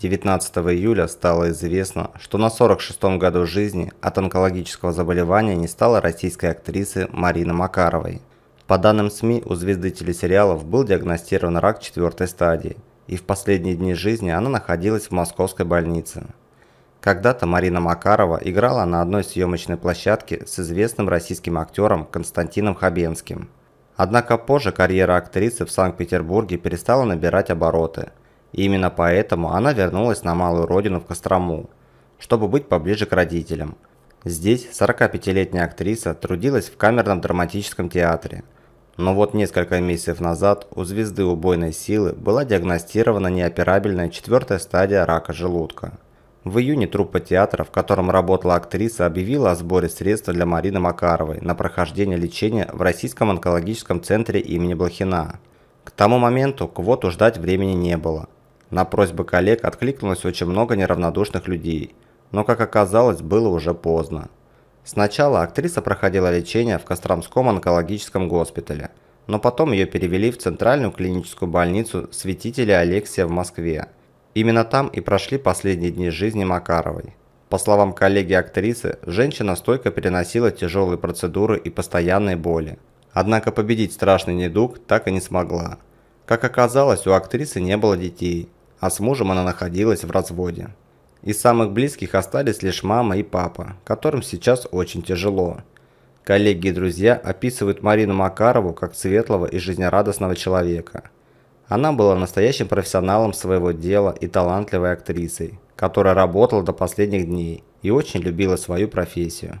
19 июля стало известно, что на 46-м году жизни от онкологического заболевания не стало российской актрисы Марина Макаровой. По данным СМИ, у звезды телесериалов был диагностирован рак четвертой стадии, и в последние дни жизни она находилась в московской больнице. Когда-то Марина Макарова играла на одной съемочной площадке с известным российским актером Константином Хабенским. Однако позже карьера актрисы в Санкт-Петербурге перестала набирать обороты – и именно поэтому она вернулась на малую родину в Кострому, чтобы быть поближе к родителям. Здесь 45-летняя актриса трудилась в камерном драматическом театре. Но вот несколько месяцев назад у звезды убойной силы была диагностирована неоперабельная четвертая стадия рака желудка. В июне труппа театра, в котором работала актриса, объявила о сборе средств для Марины Макаровой на прохождение лечения в Российском онкологическом центре имени Блохина. К тому моменту квоту ждать времени не было – на просьбы коллег откликнулось очень много неравнодушных людей, но, как оказалось, было уже поздно. Сначала актриса проходила лечение в Костромском онкологическом госпитале, но потом ее перевели в Центральную клиническую больницу святителя Алексия в Москве. Именно там и прошли последние дни жизни Макаровой. По словам коллеги актрисы, женщина стойко переносила тяжелые процедуры и постоянные боли. Однако победить страшный недуг так и не смогла. Как оказалось, у актрисы не было детей – а с мужем она находилась в разводе. Из самых близких остались лишь мама и папа, которым сейчас очень тяжело. Коллеги и друзья описывают Марину Макарову как светлого и жизнерадостного человека. Она была настоящим профессионалом своего дела и талантливой актрисой, которая работала до последних дней и очень любила свою профессию.